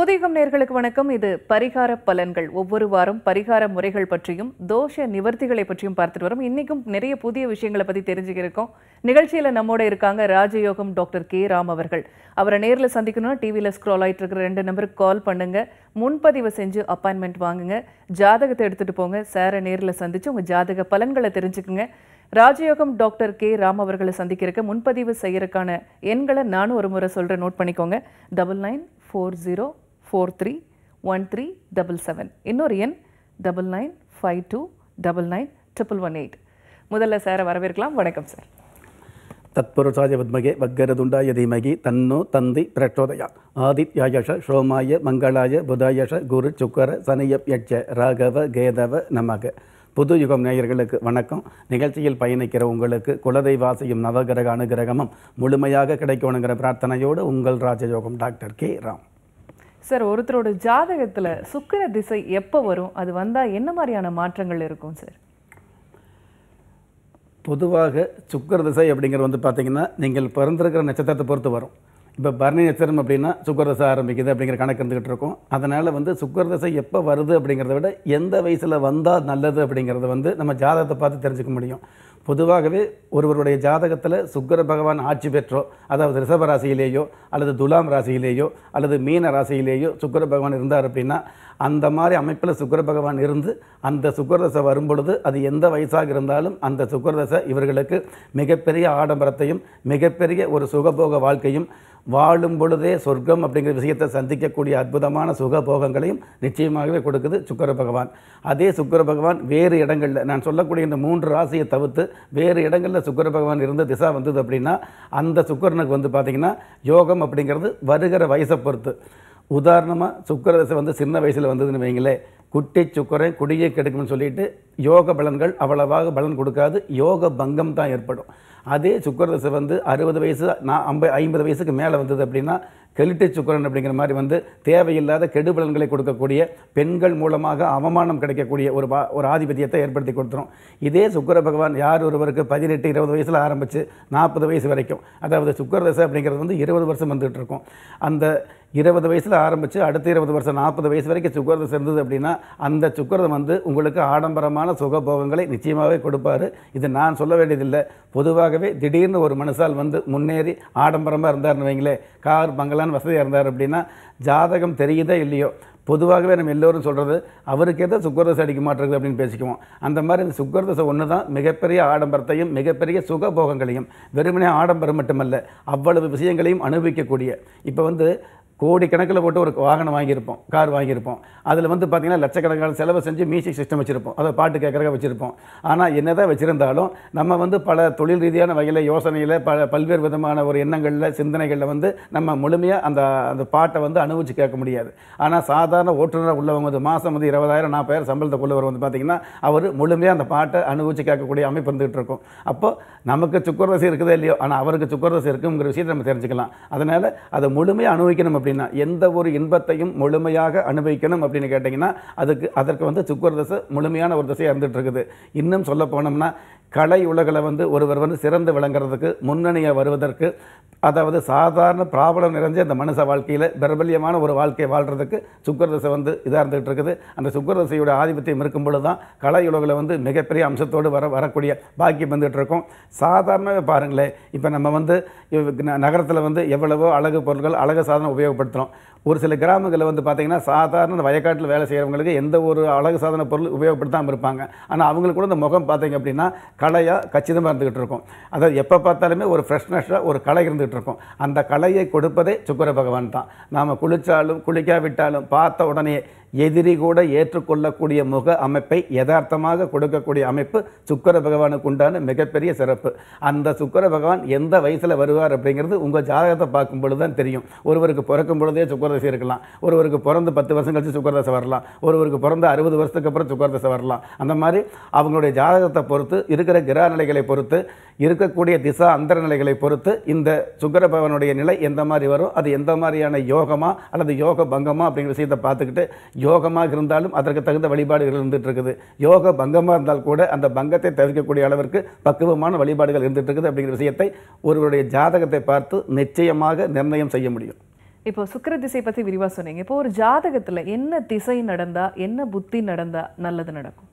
பொதிகம் நேர்களுக்கு வணக்கம் இது பரிகார பலன்கள் ஒவ்வொரு வாரம் பரிகார முறைகள் பற்றியும் தோஷ நிவர்த்திகளை பற்றியும் பார்த்துட்டு வரோம் இன்னைக்கும் நிறைய புதிய விஷயங்களை பற்றி தெரிஞ்சுக்கிருக்கோம் நிகழ்ச்சியில் நம்மோட இருக்காங்க ராஜயோகம் டாக்டர் கே ராம் அவர்கள் அவரை நேரில் சந்திக்கணும்னா டிவியில் ஸ்க்ரோல் ஆகிட்டு இருக்கிற ரெண்டு நம்பருக்கு கால் பண்ணுங்க முன்பதிவு செஞ்சு அப்பாயின்மெண்ட் வாங்குங்க ஜாதகத்தை எடுத்துகிட்டு போங்க சாரை நேரில் சந்தித்து உங்கள் ஜாதக பலன்களை தெரிஞ்சுக்குங்க ராஜயோகம் டாக்டர் கே ராம் அவர்களை சந்திக்கிறக்க முன்பதிவு செய்யறதுக்கான எண்களை நானும் ஒரு முறை சொல்கிறேன் நோட் பண்ணிக்கோங்க double nine four zero four three one three double seven இன்னொரு எண் double nine five two double nine triple one eight முதல்ல சாரை வரவேற்கலாம் வணக்கம் சார் தத்புருஷாய பத்மகே வக்கரதுண்டாய தீமகி தன்னோ தந்தி பிரச்சோதயா ஆதித்யாயஷ சோமாய மங்களாய புதாயஷ குரு சுக்கர சனையப் யட்ச ராகவ கேதவ நமக புது யுகம் நேயர்களுக்கு வணக்கம் நிகழ்ச்சியில் பயணிக்கிற உங்களுக்கு குலதெய்வாசியும் நவகிரக அனுகிரகமும் முழுமையாக கிடைக்கணுங்கிற பிரார்த்தனையோடு உங்கள் ராஜயோகம் டாக்டர் கே ராம் சார் ஒருத்தரோட ஜாதகத்தில் சுக்கர திசை எப்போ வரும் அது வந்தால் என்ன மாதிரியான மாற்றங்கள் இருக்கும் சார் பொதுவாக சுக்கர திசை அப்படிங்கிறது வந்து பார்த்திங்கன்னா நீங்கள் பிறந்திருக்கிற நட்சத்திரத்தை பொறுத்து வரும் இப்போ பரணி நட்சத்திரம் அப்படின்னா சுக்கரதசை ஆரம்பிக்குது அப்படிங்கிற கணக்கு இருந்துக்கிட்டு இருக்கும் அதனால் வந்து சுக்கரதசை எப்போ வருது அப்படிங்கிறத விட எந்த வயசில் வந்தால் நல்லது அப்படிங்கிறத வந்து நம்ம ஜாதகத்தை பார்த்து தெரிஞ்சுக்க முடியும் பொதுவாகவே ஒருவருடைய ஜாதகத்தில் சுக்கர பகவான் ஆட்சி பெற்றோ அதாவது ரிஷப ராசியிலேயோ அல்லது துலாம் ராசியிலேயோ அல்லது மீன ராசியிலேயோ சுக்கர பகவான் இருந்தார் அப்படின்னா அந்த மாதிரி அமைப்பில் சுக்கர பகவான் இருந்து அந்த சுக்கரதசை வரும்பொழுது அது எந்த வயசாக இருந்தாலும் அந்த சுக்கரதசை இவர்களுக்கு மிகப்பெரிய ஆடம்பரத்தையும் மிகப்பெரிய ஒரு சுகபோக வாழ்க்கையும் வாழும் பொழுதே சொர்க்கம் அப்படிங்கிற விஷயத்தை சந்திக்கக்கூடிய அற்புதமான சுகபோகங்களையும் நிச்சயமாகவே கொடுக்குது சுக்கர பகவான் அதே சுக்கர பகவான் வேறு இடங்களில் நான் சொல்லக்கூடிய இந்த மூன்று ராசியை தவிர்த்து வேறு இடங்களில் சுக்கர பகவான் இருந்த திசா வந்தது அப்படின்னா அந்த சுக்கரனுக்கு வந்து பார்த்திங்கன்னா யோகம் அப்படிங்கிறது வருகிற வயசை பொறுத்து உதாரணமாக சுக்கர திசை வந்து சின்ன வயசில் வந்ததுன்னு வைங்களே குட்டி சுக்கரன் குடியை கெடுக்கும்னு சொல்லிட்டு யோக பலன்கள் அவ்வளவாக பலன் கொடுக்காது யோக பங்கம் தான் ஏற்படும் அதே சுக்கரதசை வந்து அறுபது வயசு நான் ஐம்பது ஐம்பது வயசுக்கு மேலே வந்தது அப்படின்னா கெலிட்டை சுக்கரன் அப்படிங்கிற மாதிரி வந்து தேவையில்லாத கெடுபலன்களை கொடுக்கக்கூடிய பெண்கள் மூலமாக அவமானம் கிடைக்கக்கூடிய ஒரு பா ஒரு ஆதிபத்தியத்தை ஏற்படுத்தி கொடுத்துரும் இதே சுக்கர பகவான் யார் ஒருவருக்கு பதினெட்டு இருபது வயசில் ஆரம்பித்து நாற்பது வயசு வரைக்கும் அதாவது சுக்கர தசை அப்படிங்கிறது வந்து இருபது வருஷம் வந்துகிட்டு இருக்கும் அந்த இருபது வயசில் ஆரம்பித்து அடுத்த இருபது வருஷம் நாற்பது வயசு வரைக்கும் சுக்கரதை சேர்ந்தது அப்படின்னா அந்த சுக்கரதை வந்து உங்களுக்கு ஆடம்பரமான சுகபோகங்களை நிச்சயமாகவே கொடுப்பார் இது நான் சொல்ல வேண்டியதில்லை பொதுவாகவே திடீர்னு ஒரு மனுஷால் வந்து முன்னேறி ஆடம்பரமாக இருந்தார்னு வைங்களேன் கார் பங்களா பார்க்கலான்னு வசதியாக இருந்தார் அப்படின்னா ஜாதகம் தெரியுதா இல்லையோ பொதுவாகவே நம்ம எல்லோரும் சொல்கிறது அவருக்கு எதை சுக்கரதசை அடிக்க மாட்டேங்குது அப்படின்னு பேசிக்குவோம் அந்த மாதிரி இந்த சுக்கரதசை ஒன்று தான் மிகப்பெரிய ஆடம்பரத்தையும் மிகப்பெரிய சுகபோகங்களையும் வெறுமனே ஆடம்பரம் மட்டுமல்ல அவ்வளவு விஷயங்களையும் அனுபவிக்கக்கூடிய இப்போ வந்து கோடிக்கணக்கில் போட்டு ஒரு வாகனம் வாங்கியிருப்போம் கார் வாங்கியிருப்போம் அதில் வந்து பார்த்திங்கன்னா லட்சக்கணக்கான செலவு செஞ்சு மியூசிக் சிஸ்டம் வச்சுருப்போம் அதை பாட்டு கேட்குறக்க வச்சுருப்போம் ஆனால் என்ன தான் வச்சுருந்தாலும் நம்ம வந்து பல தொழில் ரீதியான வகையில் யோசனையில் ப பல்வேறு விதமான ஒரு எண்ணங்களில் சிந்தனைகளில் வந்து நம்ம முழுமையாக அந்த அந்த பாட்டை வந்து அனுபவிச்சு கேட்க முடியாது ஆனால் சாதாரண ஓட்டுநராக உள்ளவங்க வந்து மாதம் வந்து இருபதாயிரம் நாற்பதாயிரம் சம்பளத்தை கொள்ளவர் வந்து பார்த்திங்கன்னா அவர் முழுமையாக அந்த பாட்டை அனுபவிச்சு கேட்கக்கூடிய அமைப்பு இருந்துகிட்டு இருக்கும் அப்போது நமக்கு சுக்கரதசி இருக்குதோ இல்லையோ ஆனால் அவருக்கு சுக்கரதசி இருக்குங்கிற விஷயத்தை நம்ம தெரிஞ்சுக்கலாம் அதனால் அதை முழுமையாக அனுபவிக்கணும் அப்படி அப்படின்னா எந்த ஒரு இன்பத்தையும் முழுமையாக அனுபவிக்கணும் அப்படின்னு கேட்டிங்கன்னா அதுக்கு அதற்கு வந்து சுக்கர தசை முழுமையான ஒரு தசையாக இருக்குது இன்னும் சொல்ல போனோம்னா கலை உலகில் வந்து ஒருவர் வந்து சிறந்து விளங்குறதுக்கு முன்னணியாக வருவதற்கு அதாவது சாதாரண பிராபலம் நிறைஞ்ச அந்த மனுஷ வாழ்க்கையில் பிரபல்யமான ஒரு வாழ்க்கை வாழ்கிறதுக்கு சுக்கரதசை வந்து இதாக இருந்துகிட்டு இருக்குது அந்த சுக்கரதசையோட ஆதிபத்தியம் இருக்கும் பொழுது தான் கலை உலகில் வந்து மிகப்பெரிய அம்சத்தோடு வர வரக்கூடிய பாக்கியம் வந்துகிட்டு இருக்கும் சாதாரணமாக பாருங்களேன் இப்போ நம்ம வந்து நகரத்தில் வந்து எவ்வளவோ அழகு பொருட்கள் அழகு சாதனம் உபயோகப்படுத்துகிறோம் ஒரு சில கிராமங்களில் வந்து பார்த்தீங்கன்னா சாதாரண வயக்காட்டில் வேலை செய்கிறவங்களுக்கு எந்த ஒரு அழகு சாதன பொருள் உபயோகப்படுத்தாமல் இருப்பாங்க ஆனால் அவங்களுக்கு கூட இந்த முகம் பார்த்திங்க அப்படின்னா கலையாக கச்சிதமாக இருந்துக்கிட்டு இருக்கும் அதாவது எப்போ பார்த்தாலுமே ஒரு ஃப்ரெஷ்னஸ்ஸாக ஒரு கலை இருந்துகிட்டு இருக்கும் அந்த கலையை கொடுப்பதே சுக்கர பகவான் தான் நாம் குளித்தாலும் குளிக்காவிட்டாலும் பார்த்த உடனே எதிரி கூட ஏற்றுக்கொள்ளக்கூடிய முக அமைப்பை யதார்த்தமாக கொடுக்கக்கூடிய அமைப்பு சுக்கர பகவானுக்கு உண்டான மிகப்பெரிய சிறப்பு அந்த சுக்கர பகவான் எந்த வயசில் வருவார் அப்படிங்கிறது உங்கள் ஜாதகத்தை பார்க்கும் பொழுது தான் தெரியும் ஒருவருக்கு பிறக்கும் பொழுதே சுக்கரதசை இருக்கலாம் ஒருவருக்கு பிறந்து பத்து வருஷம் கழிச்சு சுக்கரதசை வரலாம் ஒருவருக்கு பிறந்த அறுபது வருஷத்துக்கு அப்புறம் சுக்கரதசை வரலாம் அந்த மாதிரி அவங்களுடைய ஜாதகத்தை பொறுத்து இருக்கிற கிரகநிலைகளை நிலைகளை பொறுத்து இருக்கக்கூடிய திசா அந்தரநிலைகளை பொறுத்து இந்த சுக்கரபவனுடைய நிலை எந்த மாதிரி வரும் அது எந்த மாதிரியான யோகமா அல்லது யோக பங்கமாக அப்படிங்கிற விஷயத்தை பார்த்துக்கிட்டு யோகமாக இருந்தாலும் அதற்கு தகுந்த வழிபாடுகள் இருந்துட்டு இருக்குது யோக பங்கமாக இருந்தால் கூட அந்த பங்கத்தை தவிர்க்கக்கூடிய அளவிற்கு பக்குவமான வழிபாடுகள் இருந்துட்டு இருக்குது அப்படிங்கிற விஷயத்தை ஒருவருடைய ஜாதகத்தை பார்த்து நிச்சயமாக நிர்ணயம் செய்ய முடியும் இப்போ சுக்கர திசை பற்றி விரிவாக சொன்னீங்க இப்போ ஒரு ஜாதகத்தில் என்ன திசை நடந்தால் என்ன புத்தி நடந்தால் நல்லது நடக்கும்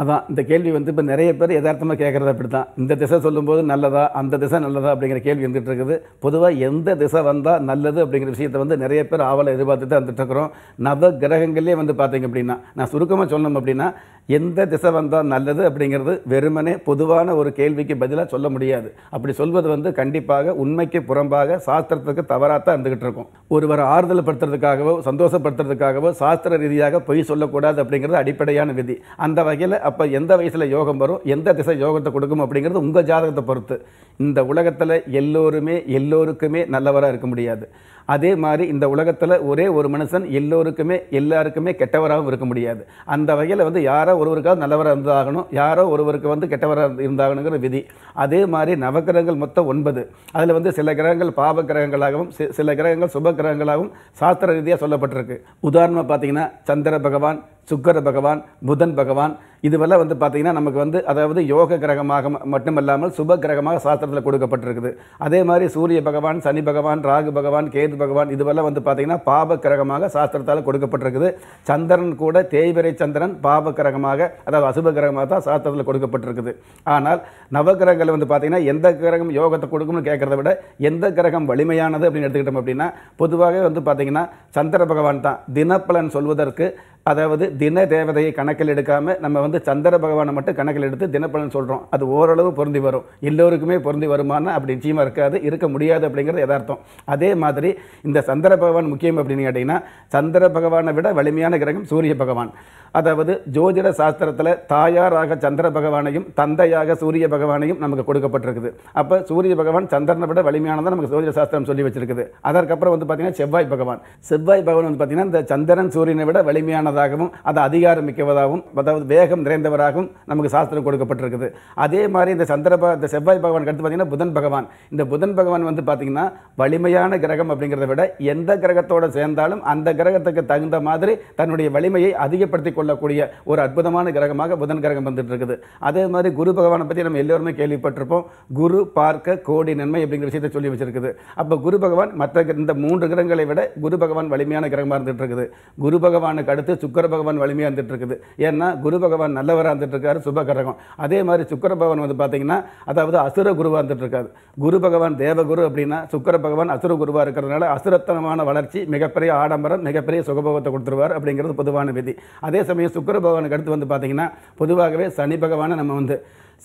அதான் இந்த கேள்வி வந்து இப்போ நிறைய பேர் யதார்த்தமாக கேட்குறது அப்படி தான் இந்த திசை சொல்லும்போது நல்லதா அந்த திசை நல்லதா அப்படிங்கிற கேள்வி வந்துட்டு இருக்குது பொதுவாக எந்த திசை வந்தால் நல்லது அப்படிங்கிற விஷயத்தை வந்து நிறைய பேர் ஆவலை எதிர்பார்த்துட்டு தான் வந்துட்டுருக்குறோம் நவ கிரகங்கள்லேயே வந்து பார்த்தீங்க அப்படின்னா நான் சுருக்கமாக சொன்னோம் அப்படின்னா எந்த திசை வந்தால் நல்லது அப்படிங்கிறது வெறுமனே பொதுவான ஒரு கேள்விக்கு பதிலாக சொல்ல முடியாது அப்படி சொல்வது வந்து கண்டிப்பாக உண்மைக்கு புறம்பாக சாஸ்திரத்துக்கு தவறாக தான் இருந்துகிட்டு இருக்கும் ஒருவரை ஆறுதல் படுத்துறதுக்காகவோ சந்தோஷப்படுத்துறதுக்காகவோ சாஸ்திர ரீதியாக பொய் சொல்லக்கூடாது அப்படிங்கிறது அடிப்படையான விதி அந்த வகையில் அப்போ எந்த வயசில் யோகம் வரும் எந்த திசை யோகத்தை கொடுக்கும் அப்படிங்கிறது உங்கள் ஜாதகத்தை பொறுத்து இந்த உலகத்தில் எல்லோருமே எல்லோருக்குமே நல்லவராக இருக்க முடியாது அதே மாதிரி இந்த உலகத்தில் ஒரே ஒரு மனுஷன் எல்லோருக்குமே எல்லாருக்குமே கெட்டவராகவும் இருக்க முடியாது அந்த வகையில் வந்து யாரை யாரோ ஒருவருக்காவது நல்லவராக இருந்தாகணும் யாரோ ஒருவருக்கு வந்து கெட்டவராக இருந்தாகணுங்கிற விதி அதே மாதிரி நவக்கிரகங்கள் மொத்தம் ஒன்பது அதில் வந்து சில கிரகங்கள் பாவ கிரகங்களாகவும் சில கிரகங்கள் சுப கிரகங்களாகவும் சாஸ்திர ரீதியாக சொல்லப்பட்டிருக்கு உதாரணமாக பார்த்தீங்கன்னா சந்திர பகவான் சுக்கர பகவான் புதன் பகவான் இதுவெல்லாம் வந்து பார்த்திங்கன்னா நமக்கு வந்து அதாவது யோக கிரகமாக மட்டுமல்லாமல் சுப கிரகமாக சாஸ்திரத்தில் கொடுக்கப்பட்டிருக்குது அதே மாதிரி சூரிய பகவான் சனி பகவான் ராகு பகவான் கேது பகவான் இதுவெல்லாம் வந்து பார்த்திங்கன்னா பாப கிரகமாக சாஸ்திரத்தால் கொடுக்கப்பட்டிருக்குது சந்திரன் கூட தேய்வரை சந்திரன் பாப கிரகமாக அதாவது அசுப கிரகமாக தான் சாஸ்திரத்தில் கொடுக்கப்பட்டிருக்குது ஆனால் நவகிரகங்கள் வந்து பார்த்திங்கன்னா எந்த கிரகம் யோகத்தை கொடுக்கும்னு கேட்குறத விட எந்த கிரகம் வலிமையானது அப்படின்னு எடுத்துக்கிட்டோம் அப்படின்னா பொதுவாகவே வந்து பார்த்திங்கன்னா சந்திர பகவான் தான் தினப்பலன் சொல்வதற்கு அதாவது தின தேவதையை கணக்கில் எடுக்காமல் நம்ம வந்து சந்திர பகவானை மட்டும் கணக்கில் எடுத்து தினப்பலன் சொல்கிறோம் அது ஓரளவு பொருந்தி வரும் எல்லோருக்குமே பொருந்தி வருமானா அப்படி நிச்சயமாக இருக்காது இருக்க முடியாது அப்படிங்கிறது எதார்த்தம் அதே மாதிரி இந்த சந்திர பகவான் முக்கியம் அப்படின்னு கேட்டிங்கன்னா சந்திர பகவானை விட வலிமையான கிரகம் சூரிய பகவான் அதாவது ஜோதிட சாஸ்திரத்தில் தாயாராக சந்திர பகவானையும் தந்தையாக சூரிய பகவானையும் நமக்கு கொடுக்கப்பட்டிருக்குது அப்போ சூரிய பகவான் சந்திரனை விட வலிமையானதான் நமக்கு ஜோதிட சாஸ்திரம் சொல்லி வச்சிருக்குது அதற்கப்புறம் வந்து பார்த்தீங்கன்னா செவ்வாய் பகவான் செவ்வாய் பகவான் வந்து பார்த்திங்கன்னா இந்த சந்திரன் சூரியனை விட வலிமையான வேகமானதாகவும் அது அதிகாரம் மிக்கவதாகவும் அதாவது வேகம் நிறைந்தவராகவும் நமக்கு சாஸ்திரம் கொடுக்கப்பட்டிருக்குது அதே மாதிரி இந்த சந்திரப இந்த செவ்வாய் பகவான் அடுத்து பார்த்திங்கன்னா புதன் பகவான் இந்த புதன் பகவான் வந்து பார்த்திங்கன்னா வலிமையான கிரகம் அப்படிங்கிறத விட எந்த கிரகத்தோடு சேர்ந்தாலும் அந்த கிரகத்துக்கு தகுந்த மாதிரி தன்னுடைய வலிமையை அதிகப்படுத்தி கொள்ளக்கூடிய ஒரு அற்புதமான கிரகமாக புதன் கிரகம் வந்துட்டு இருக்குது அதே மாதிரி குரு பகவானை பற்றி நம்ம எல்லோருமே கேள்விப்பட்டிருப்போம் குரு பார்க்க கோடி நன்மை அப்படிங்கிற விஷயத்தை சொல்லி வச்சிருக்குது அப்போ குரு பகவான் மற்ற இந்த மூன்று கிரகங்களை விட குரு பகவான் வலிமையான கிரகமாக இருந்துட்டு இருக்குது குரு பகவானுக்கு அடுத்து சுக்கர பகவான் வலிமையாக இருந்துட்டு இருக்குது ஏன்னா குரு பகவான் நல்லவராக இருந்துட்டு இருக்காரு சுபகரகம் அதே மாதிரி சுக்கர பகவான் வந்து பார்த்தீங்கன்னா அதாவது அசுர குருவாக இருந்துட்டு இருக்காரு குரு பகவான் தேவகுரு அப்படின்னா சுக்கர பகவான் அசுர குருவாக இருக்கிறதுனால அசுரத்தனமான வளர்ச்சி மிகப்பெரிய ஆடம்பரம் மிகப்பெரிய சுகபோகத்தை கொடுத்துருவார் அப்படிங்கிறது பொதுவான விதி அதே சமயம் சுக்கர பகவானுக்கு அடுத்து வந்து பார்த்தீங்கன்னா பொதுவாகவே சனி பகவானை நம்ம வந்து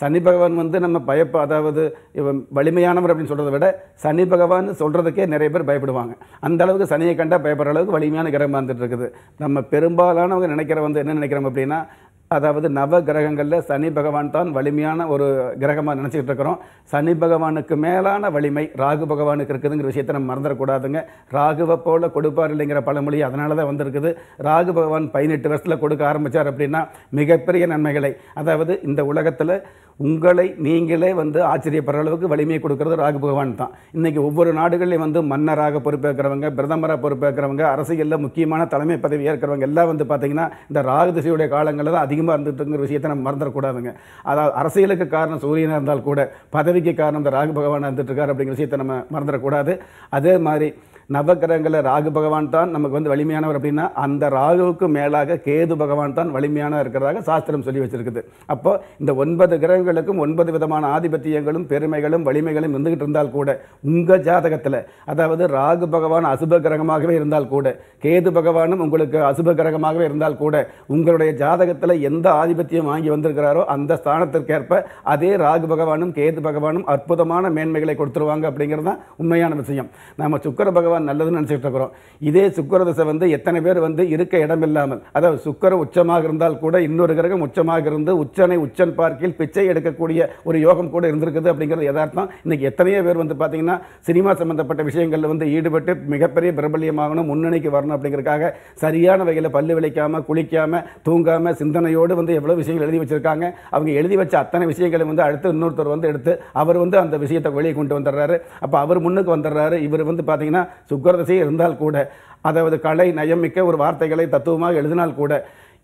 சனி பகவான் வந்து நம்ம பயப்ப அதாவது வலிமையானவர் அப்படின்னு சொல்கிறத விட சனி பகவான் சொல்கிறதுக்கே நிறைய பேர் பயப்படுவாங்க அந்த அளவுக்கு சனியை கண்டால் பயப்படுற அளவுக்கு வலிமையான கிரகம் வந்துட்டு இருக்குது நம்ம பெரும்பாலானவங்க நினைக்கிற வந்து என்ன நினைக்கிறோம் அப்படின்னா அதாவது நவ கிரகங்களில் சனி பகவான் தான் வலிமையான ஒரு கிரகமாக நினச்சிக்கிட்டு இருக்கிறோம் சனி பகவானுக்கு மேலான வலிமை ராகு பகவானுக்கு இருக்குதுங்கிற விஷயத்தை நம்ம மறந்துடக்கூடாதுங்க ராகுவை போல கொடுப்பார் இல்லைங்கிற பழமொழி அதனால தான் வந்திருக்குது ராகு பகவான் பதினெட்டு வருஷத்தில் கொடுக்க ஆரம்பித்தார் அப்படின்னா மிகப்பெரிய நன்மைகளை அதாவது இந்த உலகத்தில் உங்களை நீங்களே வந்து ஆச்சரியப்படுற அளவுக்கு வலிமையை கொடுக்கறது ராகு பகவான் தான் இன்றைக்கி ஒவ்வொரு நாடுகள்லையும் வந்து மன்னராக பொறுப்பேற்கிறவங்க பிரதமராக பொறுப்பேற்கிறவங்க அரசியலில் முக்கியமான தலைமை பதவி ஏற்கிறவங்க எல்லாம் வந்து பார்த்தீங்கன்னா இந்த ராகு திசையுடைய காலங்களில் தான் அதிகமாக இருந்துட்டுங்கிற விஷயத்தை நம்ம மறந்துடக்கூடாதுங்க அதாவது அரசியலுக்கு காரணம் சூரியனாக இருந்தால் கூட பதவிக்கு காரணம் இந்த ராகு பகவானாக இருந்துட்டுருக்கார் அப்படிங்கிற விஷயத்தை நம்ம மறந்துடக்கூடாது அதே மாதிரி நவகிரகங்களில் ராகு பகவான் தான் நமக்கு வந்து வலிமையானவர் அப்படின்னா அந்த ராகுவுக்கு மேலாக கேது பகவான் தான் வலிமையான இருக்கிறதாக சாஸ்திரம் சொல்லி வச்சிருக்குது அப்போ இந்த ஒன்பது கிரகங்களுக்கும் ஒன்பது விதமான ஆதிபத்தியங்களும் பெருமைகளும் வலிமைகளும் இருந்துகிட்டு இருந்தால் கூட உங்கள் ஜாதகத்தில் அதாவது ராகு பகவான் அசுப கிரகமாகவே இருந்தால் கூட கேது பகவானும் உங்களுக்கு அசுப கிரகமாகவே இருந்தால் கூட உங்களுடைய ஜாதகத்தில் எந்த ஆதிபத்தியம் வாங்கி வந்திருக்கிறாரோ அந்த ஸ்தானத்திற்கேற்ப அதே ராகு பகவானும் கேது பகவானும் அற்புதமான மேன்மைகளை கொடுத்துருவாங்க அப்படிங்கிறது தான் உண்மையான விஷயம் நம்ம சுக்கர பகவான் பகவான் நல்லதுன்னு நினச்சிக்கிட்டு இருக்கிறோம் இதே சுக்கர தசை வந்து எத்தனை பேர் வந்து இருக்க இடம் இல்லாமல் அதாவது சுக்கரம் உச்சமாக இருந்தால் கூட இன்னொரு கிரகம் உச்சமாக இருந்து உச்சனை உச்சன் பார்க்கில் பிச்சை எடுக்கக்கூடிய ஒரு யோகம் கூட இருந்திருக்குது அப்படிங்கிறது யதார்த்தம் இன்னைக்கு எத்தனையோ பேர் வந்து பார்த்தீங்கன்னா சினிமா சம்மந்தப்பட்ட விஷயங்களில் வந்து ஈடுபட்டு மிகப்பெரிய பிரபல்யமாகணும் முன்னணிக்கு வரணும் அப்படிங்கிறதுக்காக சரியான வகையில் பல்லு விளைக்காமல் குளிக்காமல் தூங்காமல் சிந்தனையோடு வந்து எவ்வளோ விஷயங்கள் எழுதி வச்சிருக்காங்க அவங்க எழுதி வச்ச அத்தனை விஷயங்களை வந்து அடுத்து இன்னொருத்தர் வந்து எடுத்து அவர் வந்து அந்த விஷயத்தை வெளியே கொண்டு வந்துடுறாரு அப்போ அவர் முன்னுக்கு வந்துடுறாரு இவர் வந்து பார்த்தீங்கன்னா சுக்கரதசை இருந்தால் கூட அதாவது கலை நயமிக்க ஒரு வார்த்தைகளை தத்துவமாக எழுதினால் கூட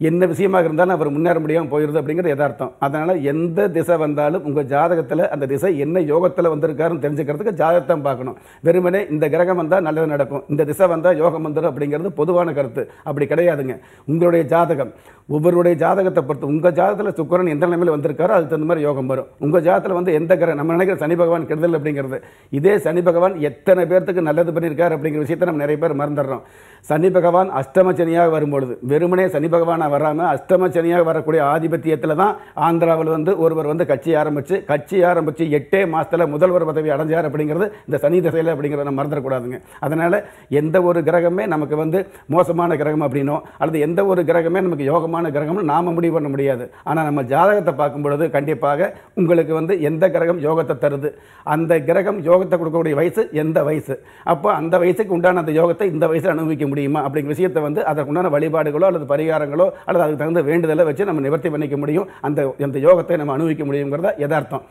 என்ன விஷயமாக இருந்தாலும் அவர் முன்னேற முடியாமல் போயிடுது அப்படிங்கிறது எதார்த்தம் அதனால் எந்த திசை வந்தாலும் உங்கள் ஜாதகத்தில் அந்த திசை என்ன யோகத்தில் வந்திருக்காருன்னு தெரிஞ்சுக்கிறதுக்கு ஜாதகத்தை பார்க்கணும் வெறுமனே இந்த கிரகம் வந்தால் நல்லது நடக்கும் இந்த திசை வந்தால் யோகம் வந்துடும் அப்படிங்கிறது பொதுவான கருத்து அப்படி கிடையாதுங்க உங்களுடைய ஜாதகம் ஒவ்வொருடைய ஜாதகத்தை பொறுத்து உங்கள் ஜாதகத்தில் சுக்கரன் எந்த நிலைமையில் வந்திருக்காரோ அதுக்கு தகுந்த மாதிரி யோகம் வரும் உங்கள் ஜாதகத்தில் வந்து எந்த கிரகம் நம்ம நினைக்கிற சனி பகவான் கெடுதல் அப்படிங்கிறது இதே சனி பகவான் எத்தனை பேர்த்துக்கு நல்லது பண்ணியிருக்காரு அப்படிங்கிற விஷயத்தை நம்ம நிறைய பேர் மறந்துடுறோம் சனி பகவான் அஷ்டம சனியாக வரும்பொழுது வெறுமனே சனி பகவான் சனியான வராமல் அஷ்டம சனியாக வரக்கூடிய ஆதிபத்தியத்தில் தான் ஆந்திராவில் வந்து ஒருவர் வந்து கட்சி ஆரம்பித்து கட்சி ஆரம்பித்து எட்டே மாதத்தில் முதல்வர் பதவி அடைஞ்சார் அப்படிங்கிறது இந்த சனி திசையில் அப்படிங்கிறத நம்ம மறந்துடக்கூடாதுங்க அதனால் எந்த ஒரு கிரகமே நமக்கு வந்து மோசமான கிரகம் அப்படின்னோ அல்லது எந்த ஒரு கிரகமே நமக்கு யோகமான கிரகம்னு நாம் முடிவு பண்ண முடியாது ஆனால் நம்ம ஜாதகத்தை பார்க்கும் பொழுது கண்டிப்பாக உங்களுக்கு வந்து எந்த கிரகம் யோகத்தை தருது அந்த கிரகம் யோகத்தை கொடுக்கக்கூடிய வயசு எந்த வயசு அப்போ அந்த வயசுக்கு உண்டான அந்த யோகத்தை இந்த வயசில் அனுபவிக்க முடியுமா அப்படிங்கிற விஷயத்தை வந்து அதற்குண்டான வழிபாடுகளோ அல்லது பரிகாரங்களோ அல்லது அதுக்கு தகுந்த வேண்டுதலை வச்சு நம்ம நிவர்த்தி பண்ணிக்க முடியும் அந்த அந்த யோகத்தை நம்ம அனுபவிக்க முடியுங்கிறத யதார்த்தம்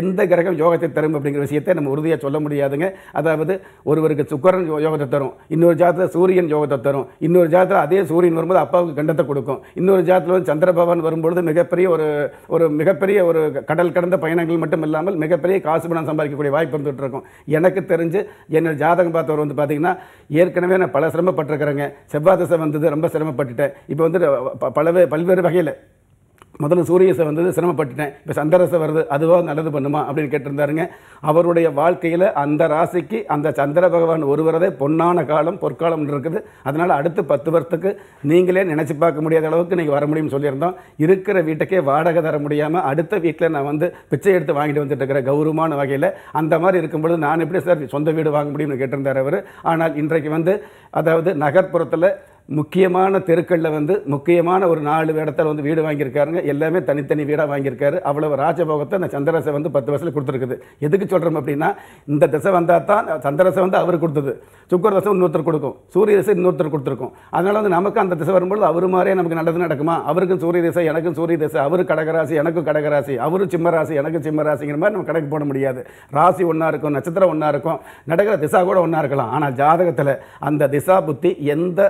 எந்த கிரகம் யோகத்தை தரும் அப்படிங்கிற விஷயத்தை நம்ம உறுதியாக சொல்ல முடியாதுங்க அதாவது ஒருவருக்கு சுக்கரன் யோகத்தை தரும் இன்னொரு ஜாதத்தில் சூரியன் யோகத்தை தரும் இன்னொரு ஜாதத்தில் அதே சூரியன் வரும்போது அப்பாவுக்கு கண்டத்தை கொடுக்கும் இன்னொரு ஜாதத்தில் வந்து சந்திரபவன் வரும்பொழுது மிகப்பெரிய ஒரு ஒரு மிகப்பெரிய ஒரு கடல் கடந்த பயணங்கள் மட்டும் இல்லாமல் மிகப்பெரிய காசு பணம் சம்பாதிக்கக்கூடிய வாய்ப்பு வந்துட்டு இருக்கும் எனக்கு தெரிஞ்சு என்னோட ஜாதகம் பார்த்தவர் வந்து பார்த்தீங்கன்னா ஏற்கனவே நான் பல சிரமப்பட்டிருக்கிறேங்க செவ்வாய் திசை வந்தது ரொம்ப சிரமப்பட்டுட்டேன் இப்போ வந்து பல பல்வேறு வகையில் முதல்ல சூரியசை வந்தது சிரமப்பட்டுட்டேன் இப்போ சந்திரசை வருது அதுவாக நல்லது பண்ணுமா அப்படின்னு கேட்டிருந்தாருங்க அவருடைய வாழ்க்கையில் அந்த ராசிக்கு அந்த சந்திர பகவான் ஒருவரதே பொன்னான காலம் பொற்காலம் இருக்குது அதனால் அடுத்து பத்து வருஷத்துக்கு நீங்களே நினச்சி பார்க்க முடியாத அளவுக்கு நீங்கள் வர முடியும்னு சொல்லியிருந்தோம் இருக்கிற வீட்டுக்கே வாடகை தர முடியாமல் அடுத்த வீட்டில் நான் வந்து பிச்சை எடுத்து வாங்கிட்டு வந்துட்டு இருக்கிற கௌரவமான வகையில் அந்த மாதிரி இருக்கும்பொழுது நான் எப்படி சார் சொந்த வீடு வாங்க முடியும்னு கேட்டிருந்தார் அவர் ஆனால் இன்றைக்கு வந்து அதாவது நகர்ப்புறத்தில் முக்கியமான தெருக்களில் வந்து முக்கியமான ஒரு நாலு இடத்துல வந்து வீடு வாங்கியிருக்காருங்க எல்லாமே தனித்தனி வீடாக வாங்கியிருக்காரு அவ்வளவு ராஜபோகத்தை அந்த சந்திரசை வந்து பத்து வருஷத்தில் கொடுத்துருக்குது எதுக்கு சொல்கிறோம் அப்படின்னா இந்த திசை வந்தால் தான் சந்திரசை வந்து அவர் கொடுத்தது சுக்கர தசை இன்னொருத்தர் கொடுக்கும் சூரிய திசை இன்னொருத்தர் கொடுத்துருக்கும் அதனால் வந்து நமக்கு அந்த திசை வரும்பொழுது அவர் மாதிரியே நமக்கு நல்லது நடக்குமா அவருக்கும் சூரிய திசை எனக்கும் சூரிய திசை அவரு கடகராசி எனக்கும் கடகராசி அவரும் சிம்மராசி எனக்கும் சிம்மராசிங்கிற மாதிரி நம்ம கணக்கு போட முடியாது ராசி ஒன்றா இருக்கும் நட்சத்திரம் ஒன்றா இருக்கும் நடக்கிற திசா கூட ஒன்றா இருக்கலாம் ஆனால் ஜாதகத்தில் அந்த திசா புத்தி எந்த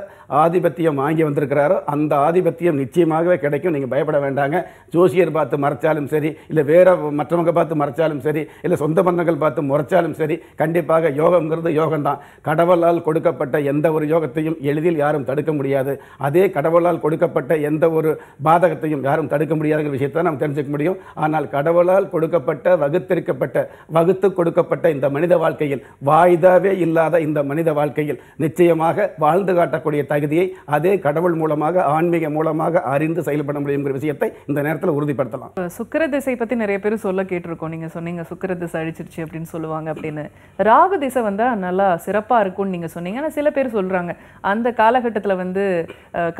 ஆதிபத்தியம் வாங்கி வந்திருக்கிறாரோ அந்த ஆதிபத்தியம் நிச்சயமாகவே கிடைக்கும் நீங்கள் பயப்பட வேண்டாங்க ஜோசியர் பார்த்து மறைச்சாலும் சரி இல்லை வேறு மற்றவங்க பார்த்து மறைச்சாலும் சரி இல்லை சொந்த பந்தங்கள் பார்த்து முறைச்சாலும் சரி கண்டிப்பாக யோகங்கிறது யோகம்தான் கடவுளால் கொடுக்கப்பட்ட எந்த ஒரு யோகத்தையும் எளிதில் யாரும் தடுக்க முடியாது அதே கடவுளால் கொடுக்கப்பட்ட எந்த ஒரு பாதகத்தையும் யாரும் தடுக்க முடியாதுங்கிற விஷயத்தை நாம் தெரிஞ்சுக்க முடியும் ஆனால் கடவுளால் கொடுக்கப்பட்ட வகுத்திருக்கப்பட்ட வகுத்து கொடுக்கப்பட்ட இந்த மனித வாழ்க்கையில் வாய்தாவே இல்லாத இந்த மனித வாழ்க்கையில் நிச்சயமாக வாழ்ந்து காட்டக்கூடிய தகுதி செய்தியை அதே கடவுள் மூலமாக ஆன்மீக மூலமாக அறிந்து செயல்பட முடியுங்கிற விஷயத்தை இந்த நேரத்தில் உறுதிப்படுத்தலாம் சுக்கர திசை பத்தி நிறைய பேர் சொல்ல கேட்டிருக்கோம் நீங்க சொன்னீங்க சுக்கர திசை அழிச்சிருச்சு அப்படின்னு சொல்லுவாங்க அப்படின்னு ராகு திசை வந்தா நல்லா சிறப்பா இருக்கும்னு நீங்க சொன்னீங்க ஆனா சில பேர் சொல்றாங்க அந்த காலகட்டத்தில் வந்து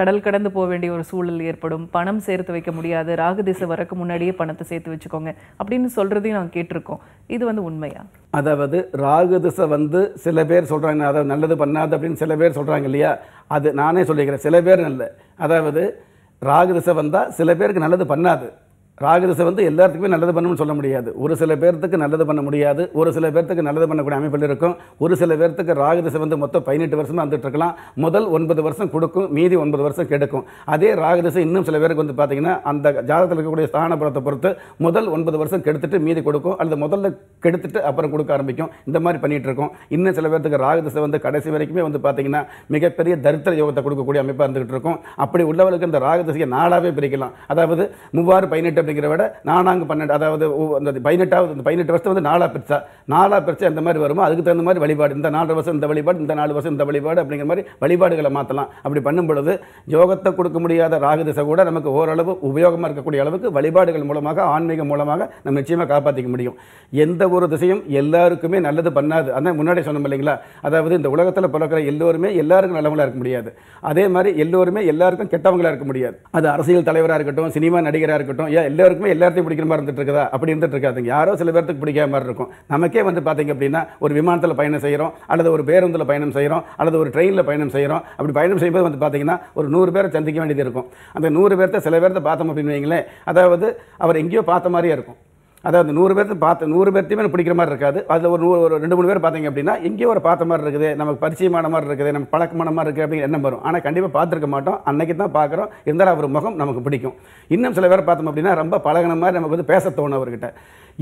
கடல் கடந்து போக வேண்டிய ஒரு சூழல் ஏற்படும் பணம் சேர்த்து வைக்க முடியாது ராகு திசை வரக்கு முன்னாடியே பணத்தை சேர்த்து வச்சுக்கோங்க அப்படின்னு சொல்றதையும் நாங்கள் கேட்டிருக்கோம் இது வந்து உண்மையா அதாவது ராகு திசை வந்து சில பேர் சொல்றாங்க அதாவது நல்லது பண்ணாது அப்படின்னு சில பேர் சொல்றாங்க இல்லையா அது நானே சொல்லிக்கிறேன் சில பேர் இல்லை அதாவது ராகு திசை வந்தால் சில பேருக்கு நல்லது பண்ணாது ராகதசை வந்து எல்லாத்துக்குமே நல்லது பண்ணணும்னு சொல்ல முடியாது ஒரு சில பேர்த்துக்கு நல்லது பண்ண முடியாது ஒரு சில பேர்த்துக்கு நல்லது பண்ணக்கூடிய அமைப்பில் இருக்கும் ஒரு சில பேர்த்துக்கு ராகதசை வந்து மொத்தம் பதினெட்டு வருஷமாக இருக்கலாம் முதல் ஒன்பது வருஷம் கொடுக்கும் மீதி ஒன்பது வருஷம் கெடுக்கும் அதே ராகதசை இன்னும் சில பேருக்கு வந்து பார்த்திங்கன்னா அந்த ஜாதகத்தில் இருக்கக்கூடிய ஸ்தான பலத்தை பொறுத்து முதல் ஒன்பது வருஷம் கெடுத்துட்டு மீதி கொடுக்கும் அல்லது முதல்ல கெடுத்துட்டு அப்புறம் கொடுக்க ஆரம்பிக்கும் இந்த மாதிரி பண்ணிகிட்டு இருக்கோம் இன்னும் சில பேர்த்துக்கு ராகதசை வந்து கடைசி வரைக்குமே வந்து பார்த்திங்கன்னா மிகப்பெரிய தரித்திர யோகத்தை கொடுக்கக்கூடிய அமைப்பாக இருந்துகிட்டு இருக்கும் அப்படி உள்ளவர்களுக்கு இந்த ராகதசையை நாளாகவே பிரிக்கலாம் அதாவது மூவாறு பதினெட்டு அப்படிங்கிற விட நானாங்க பன்னெண்டு அதாவது அந்த பதினெட்டாவது இந்த பதினெட்டு வருஷம் வந்து நாலாக பிரிச்சா நாலாக பிரிச்சா அந்த மாதிரி வருமோ அதுக்கு தகுந்த மாதிரி வழிபாடு இந்த நாலு வருஷம் இந்த வழிபாடு இந்த நாலு வருஷம் இந்த வழிபாடு அப்படிங்கிற மாதிரி வழிபாடுகளை மாற்றலாம் அப்படி பண்ணும் பொழுது யோகத்தை கொடுக்க முடியாத ராகு திசை கூட நமக்கு ஓரளவு உபயோகமாக இருக்கக்கூடிய அளவுக்கு வழிபாடுகள் மூலமாக ஆன்மீகம் மூலமாக நம்ம நிச்சயமாக காப்பாற்றிக்க முடியும் எந்த ஒரு திசையும் எல்லாருக்குமே நல்லது பண்ணாது அந்த முன்னாடி சொன்னோம் இல்லைங்களா அதாவது இந்த உலகத்தில் பிறக்கிற எல்லோருமே எல்லாருக்கும் நல்லவங்களாக இருக்க முடியாது அதே மாதிரி எல்லோருமே எல்லாருக்கும் கெட்டவங்களாக இருக்க முடியாது அது அரசியல் தலைவராக இருக்கட்டும் சினிமா நடிகராக இருக்கட்டும் ஏன் எல்லாருக்குமே எல்லாத்தையும் பிடிக்கிற மாதிரி இருந்துட்டு இருக்குதா அப்படி இருந்துட்டு இருக்காதுங்க யாரோ சில பேர்த்துக்கு பிடிக்காத மாதிரி இருக்கும் நமக்கே வந்து பார்த்தீங்க அப்படின்னா ஒரு விமானத்தில் பயணம் செய்கிறோம் அல்லது ஒரு பேருந்தில் பயணம் செய்கிறோம் அல்லது ஒரு ட்ரெயினில் பயணம் செய்கிறோம் அப்படி பயணம் செய்யும்போது வந்து பார்த்தீங்கன்னா ஒரு நூறு பேரை சந்திக்க வேண்டியது இருக்கும் அந்த நூறு பேர்த்த சில பேர்த்த பார்த்தோம் அப்படின்னு வைங்களேன் அதாவது அவர் எங்கேயோ பார்த்த மாதிரியே இருக்கும் அதாவது நூறு பேர்த்து பார்த்து நூறு பேர்த்தையுமே பிடிக்கிற மாதிரி இருக்காது அதில் ஒரு நூறு ஒரு ரெண்டு மூணு பேர் பார்த்தீங்க அப்படின்னா எங்கேயோ ஒரு பார்த்த மாதிரி இருக்குது நமக்கு பரிச்சயமான மாதிரி இருக்குது நம்ம பழக்கமான மாதிரி இருக்குது அப்படிங்கிற எண்ணம் வரும் ஆனால் கண்டிப்பாக பார்த்துருக்க மாட்டோம் அன்னைக்கு தான் பார்க்குறோம் இருந்தாலும் அவர் முகம் நமக்கு பிடிக்கும் இன்னும் சில பேர் பார்த்தோம் அப்படின்னா ரொம்ப பழகின மாதிரி நமக்கு வந்து பேச தோணும் அவர்கிட்ட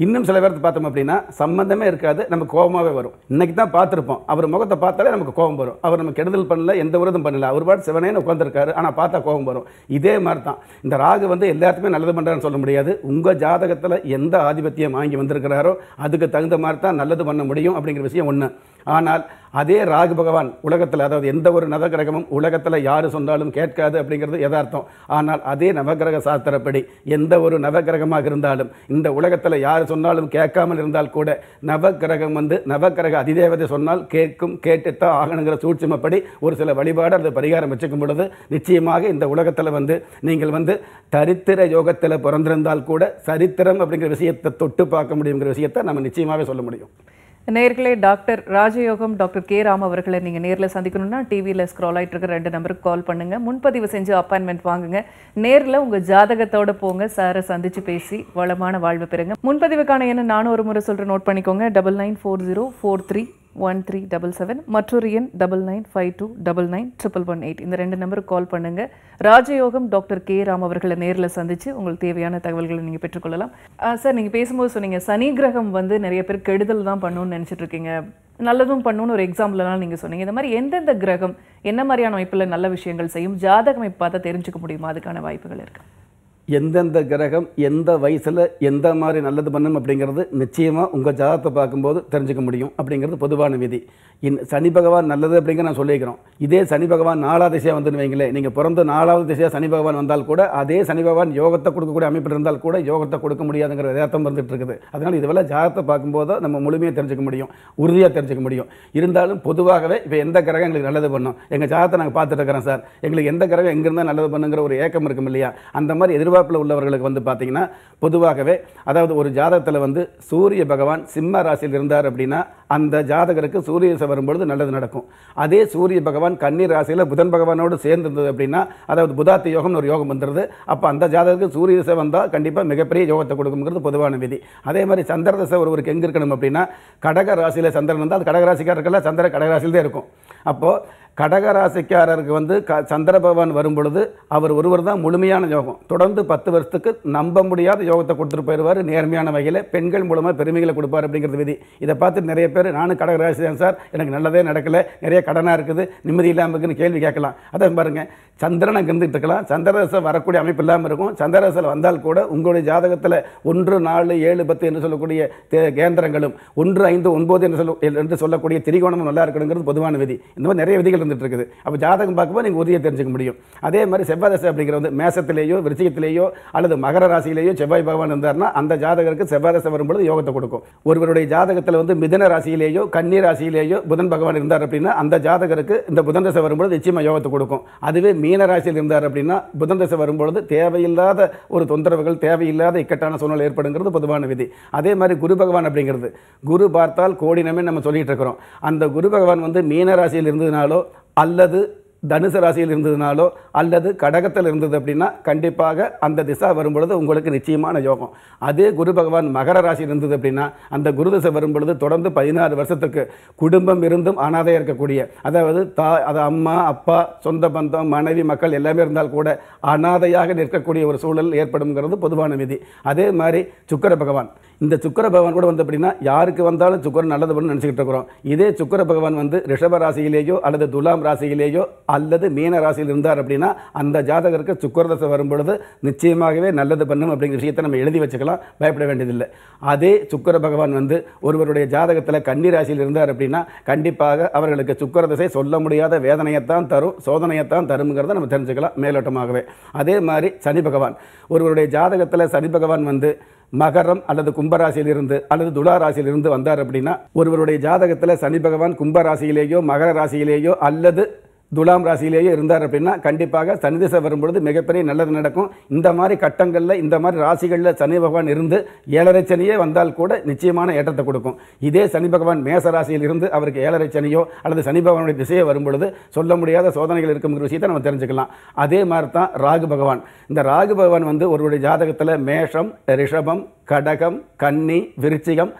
இன்னும் சில பேர்த்து பார்த்தோம் அப்படின்னா சம்மந்தமே இருக்காது நம்ம கோபமாகவே வரும் இன்னைக்கு தான் பார்த்துருப்போம் அவர் முகத்தை பார்த்தாலே நமக்கு கோபம் வரும் அவர் நம்ம கெடுதல் பண்ணல எந்த விரதம் பண்ணல அவர் பாட்டு சிவனேன்னு உட்காந்துருக்காரு ஆனால் பார்த்தா கோபம் வரும் இதே மாதிரி தான் இந்த ராகு வந்து எல்லாத்துக்குமே நல்லது பண்ணுறான்னு சொல்ல முடியாது உங்கள் ஜாதகத்தில் எந்த ஆதிபத்தியம் வாங்கி வந்திருக்கிறாரோ அதுக்கு தகுந்த மாதிரி தான் நல்லது பண்ண முடியும் அப்படிங்கிற விஷயம் ஒன்று ஆனால் அதே ராகு பகவான் உலகத்தில் அதாவது எந்த ஒரு நவகிரகமும் உலகத்தில் யார் சொன்னாலும் கேட்காது அப்படிங்கிறது எதார்த்தம் ஆனால் அதே நவகிரக சாஸ்திரப்படி எந்த ஒரு நவகிரகமாக இருந்தாலும் இந்த உலகத்தில் யார் சொன்னாலும் கேட்காமல் இருந்தால் கூட நவகிரகம் வந்து நவகிரக அதிதேவதை சொன்னால் கேட்கும் கேட்டுத்தான் ஆகணுங்கிற சூட்சமப்படி ஒரு சில வழிபாடு அது பரிகாரம் வச்சுக்கும் பொழுது நிச்சயமாக இந்த உலகத்தில் வந்து நீங்கள் வந்து தரித்திர யோகத்தில் பிறந்திருந்தால் கூட சரித்திரம் அப்படிங்கிற விஷயத்தை தொட்டு பார்க்க முடியுங்கிற விஷயத்தை நம்ம நிச்சயமாகவே சொல்ல முடியும் நேர்களே டாக்டர் ராஜயோகம் டாக்டர் கே ராம் அவர்களை நீங்கள் நேரில் சந்திக்கணும்னா டிவியில் ஸ்க்ரால் ஆகிட்டு இருக்கிற ரெண்டு நம்பருக்கு கால் பண்ணுங்கள் முன்பதிவு செஞ்சு அப்பாயின்மெண்ட் வாங்குங்க நேரில் உங்கள் ஜாதகத்தோடு போங்க சாரை சந்தித்து பேசி வளமான வாழ்வு பெறுங்க முன்பதிவுக்கான என்ன நானும் ஒரு முறை சொல்கிற நோட் பண்ணிக்கோங்க double nine four zero four three one three double seven மற்றொரு எண் double nine five two double nine triple one eight இந்த ரெண்டு நம்பருக்கு கால் பண்ணுங்கள் ராஜயோகம் டாக்டர் கே ராம் அவர்களை நேரில் சந்தித்து உங்களுக்கு தேவையான தகவல்களை நீங்கள் பெற்றுக்கொள்ளலாம் சார் நீங்கள் பேசும்போது சொன்னீங்க சனி கிரகம் வந்து நிறைய பேர் கெடுதல் தான் பண்ணணும்னு நினச்சிட்டு இருக்கீங்க நல்லதும் பண்ணணும்னு ஒரு எக்ஸாம்பிள்லாம் நீங்கள் சொன்னீங்க இந்த மாதிரி எந்தெந்த கிரகம் என்ன மாதிரியான அமைப்பில் நல்ல விஷயங்கள் செய்யும் ஜாதக அமைப்பு பார்த்தா தெரிஞ்சுக்க முடியுமா அதுக்கான வாய்ப்புகள் இருக்குது எந்தெந்த கிரகம் எந்த வயசில் எந்த மாதிரி நல்லது பண்ணும் அப்படிங்கிறது நிச்சயமாக உங்கள் ஜாதகத்தை பார்க்கும்போது தெரிஞ்சுக்க முடியும் அப்படிங்கிறது பொதுவான விதி இன் சனி பகவான் நல்லது அப்படிங்கிற நான் சொல்லியிருக்கிறோம் இதே சனி பகவான் நாலாவது திசையாக வந்துன்னு வைங்களேன் நீங்கள் பிறந்த நாலாவது திசையாக சனி பகவான் வந்தால் கூட அதே சனி பகவான் யோகத்தை கொடுக்கக்கூடிய அமைப்பில் இருந்தால் கூட யோகத்தை கொடுக்க முடியாதுங்கிற யதார்த்தம் வந்துட்டு இருக்குது அதனால் இதுவெல்லாம் ஜாதகத்தை பார்க்கும்போது நம்ம முழுமையாக தெரிஞ்சுக்க முடியும் உறுதியாக தெரிஞ்சுக்க முடியும் இருந்தாலும் பொதுவாகவே இப்போ எந்த கிரகம் எங்களுக்கு நல்லது பண்ணும் எங்கள் ஜாதகத்தை நாங்கள் பார்த்துட்டு இருக்கிறோம் சார் எங்களுக்கு எந்த கிரகம் எங்கிருந்தால் நல்லது பண்ணுங்கிற ஒரு ஏக்கம் இருக்கும் இல்லையா அந்த மாதிரி எதிர்பார்க்க எதிர்பார்ப்பில் உள்ளவர்களுக்கு வந்து பார்த்தீங்கன்னா பொதுவாகவே அதாவது ஒரு ஜாதகத்தில் வந்து சூரிய பகவான் சிம்ம ராசியில் இருந்தார் அப்படின்னா அந்த ஜாதகருக்கு சூரிய வரும்பொழுது நல்லது நடக்கும் அதே சூரிய பகவான் கன்னி ராசியில் புதன் பகவானோடு சேர்ந்திருந்தது அப்படின்னா அதாவது புதாத்த யோகம்னு ஒரு யோகம் வந்துடுது அப்போ அந்த ஜாதகருக்கு சூரிய திசை வந்தால் கண்டிப்பாக மிகப்பெரிய யோகத்தை கொடுக்குங்கிறது பொதுவான விதி அதே மாதிரி சந்திர தசை ஒருவருக்கு எங்கே இருக்கணும் அப்படின்னா கடக ராசியில் சந்திரன் வந்தால் அது கடகராசிக்காரருக்கெல்லாம் சந்திர கடகராசியில் தான் இருக்கும் அப்போது கடகராசிக்காரருக்கு வந்து க சந்திரபகவான் வரும் பொழுது அவர் ஒருவர் தான் முழுமையான யோகம் தொடர்ந்து பத்து வருஷத்துக்கு நம்ப முடியாத யோகத்தை கொடுத்துட்டு போயிடுவார் நேர்மையான வகையில் பெண்கள் மூலமாக பெருமைகளை கொடுப்பார் அப்படிங்கிறது விதி இதை பார்த்து நிறைய பேர் நானும் கடகராசி தான் சார் எனக்கு நல்லதே நடக்கலை நிறைய கடனாக இருக்குது நிம்மதி இல்லாமல் இருக்குன்னு கேள்வி கேட்கலாம் அதை பாருங்கள் சந்திரனை கிருந்துட்டு இருக்கலாம் சந்திரரசம் வரக்கூடிய அமைப்பு இல்லாமல் இருக்கும் சந்திரரசம் வந்தால் கூட உங்களுடைய ஜாதகத்தில் ஒன்று நாலு ஏழு பத்து என்று சொல்லக்கூடிய கேந்திரங்களும் ஒன்று ஐந்து ஒன்பது என்று சொல்ல என்று சொல்லக்கூடிய திரிகோணமும் நல்லா இருக்கணுங்கிறது பொதுவான விதி இந்த மாதிரி நிறைய விதிகள் இருந்துட்டு இருக்குது அப்போ ஜாதகம் பார்க்கும்போது நீங்கள் உறுதியை தெரிஞ்சுக்க முடியும் அதே மாதிரி செவ்வாதசை அப்படிங்கிற வந்து மேசத்திலேயோ விருச்சிகத்திலேயோ அல்லது மகர ராசியிலேயோ செவ்வாய் பகவான் இருந்தார்னா அந்த ஜாதகருக்கு செவ்வாதசை வரும்பொழுது யோகத்தை கொடுக்கும் ஒருவருடைய ஜாதகத்தில் வந்து மிதன ராசியிலேயோ கன்னி ராசியிலேயோ புதன் பகவான் இருந்தார் அப்படின்னா அந்த ஜாதகருக்கு இந்த புதன் தசை வரும்பொழுது நிச்சயமாக யோகத்தை கொடுக்கும் அதுவே மீன ராசியில் இருந்தார் அப்படின்னா புதன் தசை வரும்பொழுது தேவையில்லாத ஒரு தொந்தரவுகள் தேவையில்லாத இக்கட்டான சூழ்நிலை ஏற்படுங்கிறது பொதுவான விதி அதே மாதிரி குரு பகவான் அப்படிங்கிறது குரு பார்த்தால் கோடினமே நம்ம சொல்லிகிட்டு இருக்கிறோம் அந்த குரு பகவான் வந்து மீன ராசியில் இருந்ததுனாலோ அல்லது தனுசு ராசியில் இருந்ததுனாலோ அல்லது கடகத்தில் இருந்தது அப்படின்னா கண்டிப்பாக அந்த திசா வரும்பொழுது உங்களுக்கு நிச்சயமான யோகம் அதே குரு பகவான் மகர ராசியில் இருந்தது அப்படின்னா அந்த குரு திசை வரும்பொழுது தொடர்ந்து பதினாறு வருஷத்துக்கு குடும்பம் இருந்தும் அனாதையாக இருக்கக்கூடிய அதாவது தா அது அம்மா அப்பா சொந்த பந்தம் மனைவி மக்கள் எல்லாமே இருந்தால் கூட அனாதையாக நிற்கக்கூடிய ஒரு சூழல் ஏற்படும்ங்கிறது பொதுவான விதி அதே மாதிரி சுக்கர பகவான் இந்த சுக்கர பகவான் கூட வந்து அப்படின்னா யாருக்கு வந்தாலும் சுக்கரன் நல்லது பண்ணு நினச்சிக்கிட்டு இருக்கிறோம் இதே சுக்கர பகவான் வந்து ரிஷப ராசியிலேயோ அல்லது துலாம் ராசியிலேயோ அல்லது மீன ராசியில் இருந்தார் அப்படின்னா அந்த ஜாதகருக்கு சுக்கரதசை வரும்பொழுது நிச்சயமாகவே நல்லது பண்ணும் அப்படிங்கிற விஷயத்தை நம்ம எழுதி வச்சுக்கலாம் பயப்பட வேண்டியதில்லை அதே சுக்கர பகவான் வந்து ஒருவருடைய ஜாதகத்தில் கன்னி ராசியில் இருந்தார் அப்படின்னா கண்டிப்பாக அவர்களுக்கு சுக்கரதசை சொல்ல முடியாத வேதனையைத்தான் தரும் சோதனையைத்தான் தருங்கிறத நம்ம தெரிஞ்சுக்கலாம் மேலோட்டமாகவே அதே மாதிரி சனி பகவான் ஒருவருடைய ஜாதகத்தில் சனி பகவான் வந்து மகரம் அல்லது கும்பராசியிலிருந்து அல்லது துலா ராசியிலிருந்து வந்தார் அப்படின்னா ஒருவருடைய ஜாதகத்தில் சனி பகவான் கும்பராசியிலேயோ மகர ராசியிலேயோ அல்லது துலாம் ராசியிலேயே இருந்தார் அப்படின்னா கண்டிப்பாக சனி திசை வரும்பொழுது மிகப்பெரிய நல்லது நடக்கும் இந்த மாதிரி கட்டங்களில் இந்த மாதிரி ராசிகளில் சனி பகவான் இருந்து ஏழரை சனியே வந்தால் கூட நிச்சயமான ஏற்றத்தை கொடுக்கும் இதே சனி பகவான் மேச ராசியில் இருந்து அவருக்கு ஏழரை சனியோ அல்லது சனி பகவானுடைய திசையோ வரும்பொழுது சொல்ல முடியாத சோதனைகள் இருக்குங்கிற விஷயத்தை நம்ம தெரிஞ்சுக்கலாம் அதே மாதிரி தான் ராகு பகவான் இந்த ராகு பகவான் வந்து ஒருவருடைய ஜாதகத்தில் மேஷம் ரிஷபம் கடகம் கன்னி விருச்சிகம்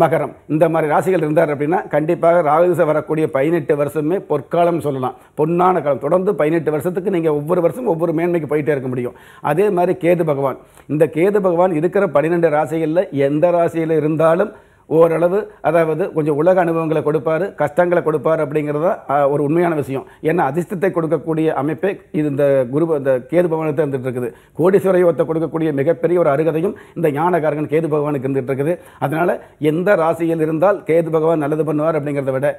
மகரம் இந்த மாதிரி ராசிகள் இருந்தார் அப்படின்னா கண்டிப்பாக ராகுதிசை வரக்கூடிய பதினெட்டு வருஷமே பொற்காலம் சொல்லலாம் பொன்னான காலம் தொடர்ந்து பதினெட்டு வருஷத்துக்கு நீங்கள் ஒவ்வொரு வருஷமும் ஒவ்வொரு மேன்மைக்கு போயிட்டே இருக்க முடியும் அதே மாதிரி கேது பகவான் இந்த கேது பகவான் இருக்கிற பன்னிரெண்டு ராசிகளில் எந்த ராசியில் இருந்தாலும் ஓரளவு அதாவது கொஞ்சம் உலக அனுபவங்களை கொடுப்பார் கஷ்டங்களை கொடுப்பார் அப்படிங்கிறத ஒரு உண்மையான விஷயம் ஏன்னா அதிர்ஷ்டத்தை கொடுக்கக்கூடிய அமைப்பே இது இந்த குரு இந்த கேது பகவானுக்கு இருந்துட்டு இருக்குது கோடீஸ்வர கொடுக்கக்கூடிய மிகப்பெரிய ஒரு அருகதையும் இந்த ஞானகாரகன் கேது பகவானுக்கு இருந்துட்டு இருக்குது அதனால் எந்த ராசியில் இருந்தால் கேது பகவான் நல்லது பண்ணுவார் அப்படிங்கிறத விட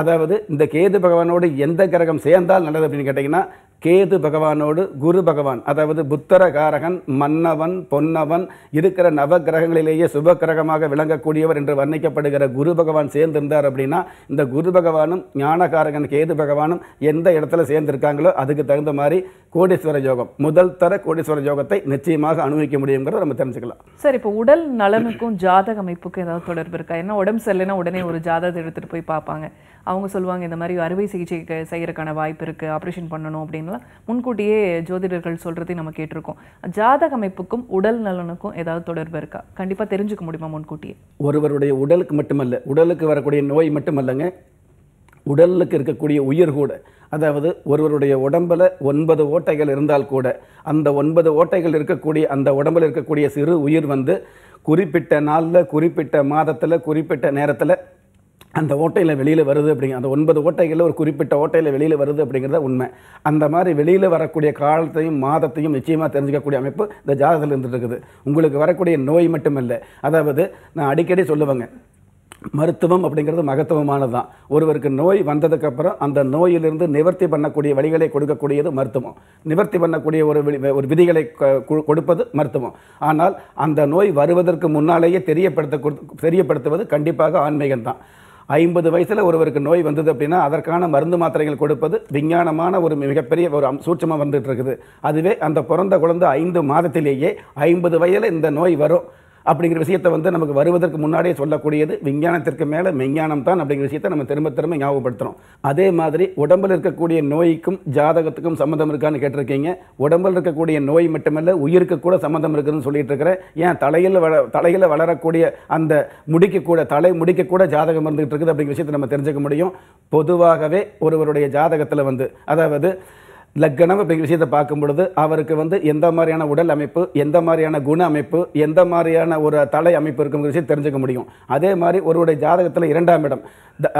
அதாவது இந்த கேது பகவானோடு எந்த கிரகம் சேர்ந்தால் நல்லது அப்படின்னு கேட்டிங்கன்னா கேது பகவானோடு குரு பகவான் அதாவது புத்தரகாரகன் மன்னவன் பொன்னவன் இருக்கிற நவ கிரகங்களிலேயே சுப கிரகமாக விளங்கக்கூடியவர் என்று வர்ணிக்கப்படுகிற குரு பகவான் சேர்ந்திருந்தார் அப்படின்னா இந்த குரு பகவானும் ஞானகாரகன் கேது பகவானும் எந்த இடத்துல சேர்ந்திருக்காங்களோ அதுக்கு தகுந்த மாதிரி கோடீஸ்வர யோகம் முதல் தர கோடீஸ்வர யோகத்தை நிச்சயமாக அனுபவிக்க முடியுங்கிறத நம்ம தெரிஞ்சுக்கலாம் சார் இப்போ உடல் நலனுக்கும் ஜாதக அமைப்புக்கும் ஏதாவது தொடர்பு இருக்கா ஏன்னா உடம்பு சரியில்லைன்னா உடனே ஒரு ஜாதகத்தை எடுத்துகிட்டு போய் பார்ப்பாங்க அவங்க சொல்லுவாங்க இந்த மாதிரி அறுவை சிகிச்சை செய்யறதுக்கான வாய்ப்பு இருக்குது ஆப்ரேஷன் பண்ணணும் அப்படின்னு பார்த்தீங்களா முன்கூட்டியே ஜோதிடர்கள் சொல்கிறதையும் நம்ம கேட்டிருக்கோம் ஜாதக அமைப்புக்கும் உடல் நலனுக்கும் ஏதாவது தொடர்பு இருக்கா கண்டிப்பாக தெரிஞ்சுக்க முடியுமா முன்கூட்டியே ஒருவருடைய உடலுக்கு மட்டுமல்ல உடலுக்கு வரக்கூடிய நோய் மட்டுமல்லங்க உடலுக்கு இருக்கக்கூடிய உயிர் கூட அதாவது ஒருவருடைய உடம்பில் ஒன்பது ஓட்டைகள் இருந்தால் கூட அந்த ஒன்பது ஓட்டைகள் இருக்கக்கூடிய அந்த உடம்பில் இருக்கக்கூடிய சிறு உயிர் வந்து குறிப்பிட்ட நாளில் குறிப்பிட்ட மாதத்தில் குறிப்பிட்ட நேரத்தில் அந்த ஓட்டையில் வெளியில் வருது அப்படிங்கிற அந்த ஒன்பது ஓட்டைகளில் ஒரு குறிப்பிட்ட ஓட்டையில் வெளியில் வருது அப்படிங்கிறத உண்மை அந்த மாதிரி வெளியில் வரக்கூடிய காலத்தையும் மாதத்தையும் நிச்சயமாக தெரிஞ்சுக்கக்கூடிய அமைப்பு இந்த ஜாதகத்தில் இருந்துட்டு இருக்குது உங்களுக்கு வரக்கூடிய நோய் மட்டுமில்லை அதாவது நான் அடிக்கடி சொல்லுவேங்க மருத்துவம் அப்படிங்கிறது மகத்துவமானது தான் ஒருவருக்கு நோய் வந்ததுக்கப்புறம் அந்த நோயிலிருந்து நிவர்த்தி பண்ணக்கூடிய வழிகளை கொடுக்கக்கூடியது மருத்துவம் நிவர்த்தி பண்ணக்கூடிய ஒரு ஒரு விதிகளை கொடுப்பது மருத்துவம் ஆனால் அந்த நோய் வருவதற்கு முன்னாலேயே தெரியப்படுத்த தெரியப்படுத்துவது கண்டிப்பாக ஆன்மீகம் தான் ஐம்பது வயசில் ஒருவருக்கு நோய் வந்தது அப்படின்னா அதற்கான மருந்து மாத்திரைகள் கொடுப்பது விஞ்ஞானமான ஒரு மிகப்பெரிய ஒரு சூட்சமாக வந்துட்டு இருக்குது அதுவே அந்த பிறந்த குழந்தை ஐந்து மாதத்திலேயே ஐம்பது வயதில் இந்த நோய் வரும் அப்படிங்கிற விஷயத்தை வந்து நமக்கு வருவதற்கு முன்னாடியே சொல்லக்கூடியது விஞ்ஞானத்திற்கு மேலே மெஞ்ஞானம் தான் அப்படிங்கிற விஷயத்தை நம்ம திரும்ப திரும்ப ஞாபகப்படுத்துகிறோம் அதே மாதிரி உடம்பில் இருக்கக்கூடிய நோய்க்கும் ஜாதகத்துக்கும் சம்மந்தம் இருக்கான்னு கேட்டிருக்கீங்க உடம்பில் இருக்கக்கூடிய நோய் மட்டுமல்ல உயிருக்கு கூட சம்மந்தம் இருக்குதுன்னு சொல்லிட்டு இருக்கிறேன் ஏன் தலையில் வள தலையில் வளரக்கூடிய அந்த முடிக்கக்கூட தலை முடிக்க கூட ஜாதகம் இருந்துகிட்டு இருக்குது அப்படிங்கிற விஷயத்தை நம்ம தெரிஞ்சுக்க முடியும் பொதுவாகவே ஒருவருடைய ஜாதகத்தில் வந்து அதாவது லக்கணம் அப்படிங்கிற விஷயத்தை பார்க்கும் பொழுது அவருக்கு வந்து எந்த மாதிரியான உடல் அமைப்பு எந்த மாதிரியான குண அமைப்பு எந்த மாதிரியான ஒரு தலை அமைப்பு இருக்குங்கிற விஷயம் தெரிஞ்சுக்க முடியும் அதே மாதிரி ஒருவருடைய ஜாதகத்தில் இரண்டாம் இடம்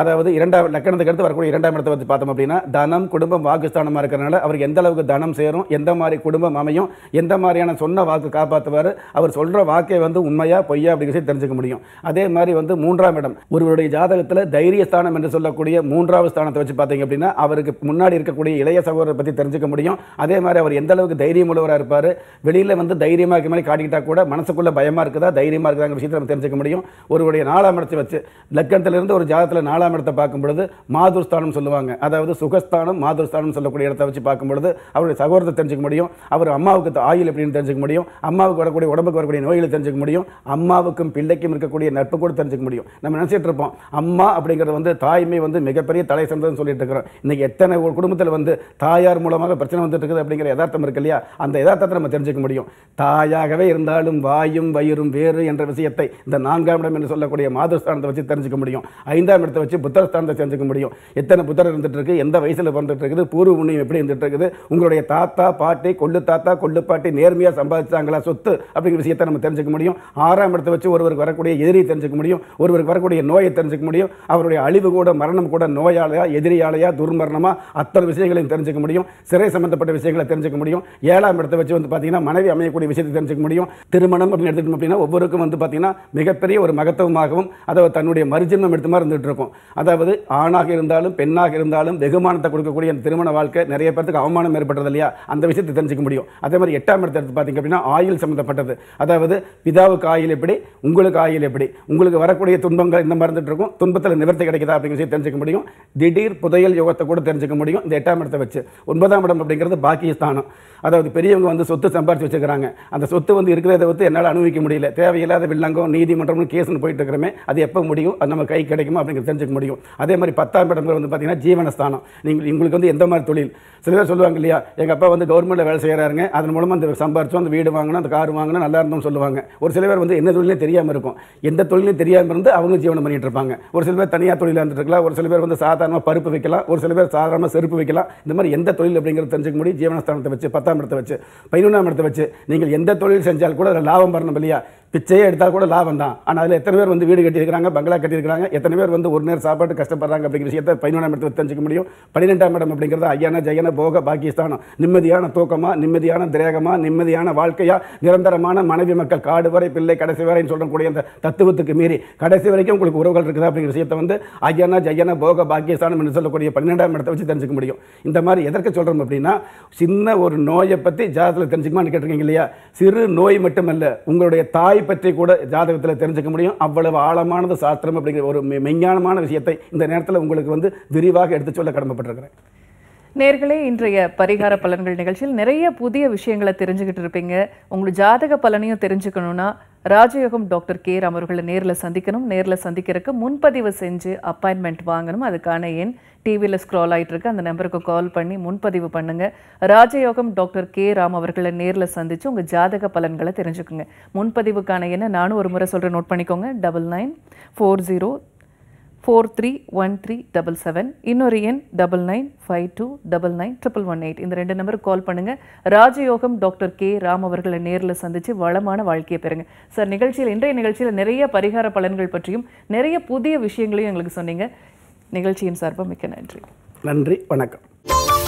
அதாவது இரண்டாம் லக்கணத்துக்கு அடுத்து வரக்கூடிய இரண்டாம் இடத்தை வந்து பார்த்தோம் அப்படின்னா தனம் குடும்பம் வாக்குஸ்தானமாக இருக்கிறனால அவர் எந்த அளவுக்கு தனம் சேரும் எந்த மாதிரி குடும்பம் அமையும் எந்த மாதிரியான சொன்ன வாக்கு காப்பாற்றுவார் அவர் சொல்கிற வாக்கை வந்து உண்மையா பொய்யா அப்படிங்கிறத தெரிஞ்சுக்க முடியும் அதே மாதிரி வந்து மூன்றாம் இடம் ஒருவருடைய ஜாதகத்தில் தைரிய ஸ்தானம் என்று சொல்லக்கூடிய மூன்றாவது ஸ்தானத்தை வச்சு பார்த்தீங்க அப்படின்னா அவருக்கு முன்னாடி இருக்கக்கூடிய இளைய சகோதரரை பற்றி தெரிஞ்சுக்க முடியும் அதே மாதிரி அவர் எந்த அளவுக்கு தைரியம் உள்ளவராக இருப்பார் வெளியில் வந்து தைரியமாக இருக்க மாதிரி காட்டிக்கிட்டால் கூட மனசுக்குள்ளே பயமாக இருக்குதா தைரியமாக இருக்குதாங்கிற விஷயத்தை நம்ம தெரிஞ்சுக்க முடியும் ஒருவருடைய நாலாம் இடத்தை வச்சு லக்கணத்திலிருந்து ஒரு ஜாதகத்தில் நாலாம் இடத்தை பார்க்கும் பொழுது மாதுர்ஸ்தானம் சொல்லுவாங்க அதாவது சுகஸ்தானம் மாதுர்ஸ்தானம் சொல்லக்கூடிய இடத்த வச்சு பார்க்கும் பொழுது அவருடைய சகோதரத்தை தெரிஞ்சுக்க முடியும் அவர் அம்மாவுக்கு ஆயில் எப்படின்னு தெரிஞ்சுக்க முடியும் அம்மாவுக்கு வரக்கூடிய உடம்புக்கு வரக்கூடிய நோய்களை தெரிஞ்சுக்க முடியும் அம்மாவுக்கும் பிள்ளைக்கும் இருக்கக்கூடிய நட்பு கூட தெரிஞ்சுக்க முடியும் நம்ம நினச்சிட்டு இருப்போம் அம்மா அப்படிங்கிறது வந்து தாய்மை வந்து மிகப்பெரிய தலை சிறந்ததுன்னு சொல்லிட்டு இருக்கிறோம் இன்றைக்கி எத்தனை ஒரு குடும்பத்தில் வந்து தாயார் மூலமாக பிரச்சனை வந்துட்டு இருக்குது அப்படிங்கிற யதார்த்தம் இருக்கு இல்லையா அந்த யதார்த்தத்தை நம்ம தெரிஞ்சுக்க முடியும் தாயாகவே இருந்தாலும் வாயும் வயிறும் வேறு என்ற விஷயத்தை இந்த நான்காம் இடம் என்று சொல்லக்கூடிய மாதுஸ்தானத்தை வச்சு தெரிஞ்சுக்க முடியும் ஐந்தாம் இடத்தை ஜாதகத்தை வச்சு புத்தர ஸ்தானத்தை செஞ்சுக்க முடியும் எத்தனை புத்தர் இருந்துட்டு இருக்கு எந்த வயசுல பிறந்துட்டு இருக்குது பூர்வ புண்ணியம் எப்படி இருந்துட்டு இருக்குது உங்களுடைய தாத்தா பாட்டி கொள்ளு தாத்தா கொள்ளு பாட்டி நேர்மையா சம்பாதிச்சாங்களா சொத்து அப்படிங்கிற விஷயத்தை நம்ம தெரிஞ்சுக்க முடியும் ஆறாம் இடத்தை வச்சு ஒருவருக்கு வரக்கூடிய எதிரியை தெரிஞ்சுக்க முடியும் ஒருவருக்கு வரக்கூடிய நோயை தெரிஞ்சுக்க முடியும் அவருடைய அழிவு கூட மரணம் கூட நோயாலையா எதிரியாலையா துர்மரணமா அத்தனை விஷயங்களையும் தெரிஞ்சுக்க முடியும் சிறை சம்பந்தப்பட்ட விஷயங்களை தெரிஞ்சுக்க முடியும் ஏழாம் இடத்தை வச்சு வந்து பாத்தீங்கன்னா மனைவி அமையக்கூடிய விஷயத்தை தெரிஞ்சுக்க முடியும் திருமணம் அப்படின்னு எடுத்துக்கிட்டோம் அப்படின்னா ஒவ்வொருக்கும் வந்து பாத்தீங்கன்னா மிகப்பெரிய ஒரு மகத்துவமாகவும் அதை தன்னுடைய மறுஜென்மம் எடுத்து மாதிரி இருந்துட்டு இருக்கும் இருக்கும் அதாவது ஆணாக இருந்தாலும் பெண்ணாக இருந்தாலும் வெகுமானத்தை கொடுக்கக்கூடிய அந்த திருமண வாழ்க்கை நிறைய பேர்த்துக்கு அவமானம் ஏற்பட்டது இல்லையா அந்த விஷயத்தை தெரிஞ்சுக்க முடியும் அதே மாதிரி எட்டாம் இடத்தை எடுத்து பார்த்தீங்க அப்படின்னா ஆயில் சம்மந்தப்பட்டது அதாவது பிதாவுக்கு ஆயில் எப்படி உங்களுக்கு ஆயில் எப்படி உங்களுக்கு வரக்கூடிய துன்பங்கள் இந்த மாதிரி இருக்கும் துன்பத்தில் நிவர்த்தி கிடைக்குதா அப்படிங்கிற விஷயம் தெரிஞ்சுக்க முடியும் திடீர் புதையல் யோகத்தை கூட தெரிஞ்சுக்க முடியும் இந்த எட்டாம் இடத்தை வச்சு ஒன்பதாம் இடம் அப்படிங்கிறது பாக்கியஸ்தானம் அதாவது பெரியவங்க வந்து சொத்து சம்பாரிச்சு வச்சுக்கிறாங்க அந்த சொத்து வந்து இருக்கிறத வந்து என்னால் அனுபவிக்க முடியல தேவையில்லாத வில்லங்கம் நீதிமன்றம்னு கேஸ்னு போயிட்டு இருக்கிறமே அது எப்போ முடியும் அது நம்ம கை கிடைக்குமா அப்படிங்கிறது தெரிஞ்சுக்க முடியும் அதே மாதிரி பத்தாம் இடம் வந்து பார்த்தீங்கன்னா ஜீவனஸ்தானம் நீங்கள் உங்களுக்கு வந்து எந்த மாதிரி தொழில் சில பேர் சொல்லுவாங்க இல்லையா எங்கள் அப்பா வந்து கவர்மெண்ட்டில் வேலை செய்கிறாருங்க அதன் மூலமாக அந்த சம்பாரிச்சோம் அந்த வீடு வாங்கினோம் அந்த கார் வாங்கினா நல்லா இருந்தோம் சொல்லுவாங்க ஒரு சில பேர் வந்து என்ன தொழிலே தெரியாமல் இருக்கும் எந்த தொழிலும் தெரியாமல் இருந்து அவங்க ஜீவனம் பண்ணிகிட்டு இருப்பாங்க ஒரு சில பேர் தனியார் தொழிலாக இருந்துருக்கலாம் ஒரு சில பேர் வந்து சாதாரணமாக பருப்பு வைக்கலாம் ஒரு சில பேர் சாதாரணமாக செருப்பு வைக்கலாம் இந்த மாதிரி எந்த தொழில் அப்படிங்கிறது தெரிஞ்சுக்க முடியும் ஜீவனஸ்தானத்தை வச்சு பத்தாம் இடத்தை வச்சு பதினொன்றாம் இடத்தை வச்சு நீங்கள் எந்த தொழில் செஞ்சால் கூட அதில் லாபம் பண்ணணும் இல்லையா பிச்சையே எடுத்தால் கூட லாபம் தான் ஆனால் அதில் எத்தனை பேர் வந்து வீடு கட்டியிருக்கிறாங்க பங்களா கட்டியிருக்காங்க எத்தனை பேர் வந்து ஒரு நேரம் சாப்பாடு கஷ்டப்படுறாங்க அப்படிங்கிற விஷயத்தை பதினொன்றாம் இடத்துல தெரிஞ்சிக்க முடியும் பன்னிரெண்டாம் இடம் அப்படிங்கிறது ஐயானா ஜெயன போக பாகிஸ்தானம் நிம்மதியான தூக்கமாக நிம்மதியான திரேகமாக நிம்மதியான வாழ்க்கையாக நிரந்தரமான மனைவி மக்கள் காடு வரை பிள்ளை கடைசி வரைன்னு சொல்லக்கூடிய அந்த தத்துவத்துக்கு மீறி கடைசி வரைக்கும் உங்களுக்கு உறவுகள் இருக்குதா அப்படிங்கிற விஷயத்தை வந்து ஐயானா ஜெயன போக பாகிஸ்தானம் என்று சொல்லக்கூடிய பன்னிரெண்டாம் இடத்தை வச்சு தெரிஞ்சுக்க முடியும் இந்த மாதிரி எதற்கு சொல்கிறோம் அப்படின்னா சின்ன ஒரு நோயை பற்றி ஜாதத்தில் தெரிஞ்சுக்குமான்னு கேட்டிருக்கீங்க இல்லையா சிறு நோய் மட்டுமல்ல உங்களுடைய தாய் பற்றி கூட ஜாதகத்தில் தெரிஞ்சுக்க முடியும் அவ்வளவு ஆழமானது சாஸ்திரம் அப்படிங்கிற ஒரு மெஞ்ஞானமான விஷயத்தை இந்த நேரத்தில் உங்களுக்கு வந்து விரிவாக எடுத்து சொல்ல கடமைப்பட்டிருக்கிறேன் நேர்களே இன்றைய பரிகார பலன்கள் நிகழ்ச்சியில் நிறைய புதிய விஷயங்களை தெரிஞ்சுக்கிட்டு இருப்பீங்க உங்களுக்கு ஜாதக பலனையும் தெரிஞ்சுக்கணும்னா ராஜயோகம் டாக்டர் கே ராம் அவர்களை நேரில் சந்திக்கணும் நேரில் சந்திக்கிறதுக்கு முன்பதிவு செஞ்சு அப்பாயின்மெண்ட் வாங்கணும் அதுக்கான எண் டிவியில் ஸ்க்ரால் ஆகிட்டு இருக்கு அந்த நம்பருக்கு கால் பண்ணி முன்பதிவு பண்ணுங்கள் ராஜயோகம் டாக்டர் கே ராம் அவர்களை நேரில் சந்தித்து உங்கள் ஜாதக பலன்களை தெரிஞ்சுக்கோங்க முன்பதிவுக்கான எண்ணை நானும் ஒரு முறை சொல்கிறேன் நோட் பண்ணிக்கோங்க double nine four zero four three one three double seven இன்னொரு எண் double nine five two double nine triple one eight இந்த ரெண்டு நம்பருக்கு கால் பண்ணுங்கள் ராஜயோகம் டாக்டர் கே ராம் அவர்களை நேரில் சந்தித்து வளமான வாழ்க்கையை பெறுங்க சார் நிகழ்ச்சியில் இன்றைய நிகழ்ச்சியில் நிறைய பரிகார பலன்கள் பற்றியும் நிறைய புதிய விஷயங்களையும் எங்களுக்கு சொன்னீங்க நிகழ்ச்சியின் சார்பாக மிக்க நன்றி நன்றி வணக்கம்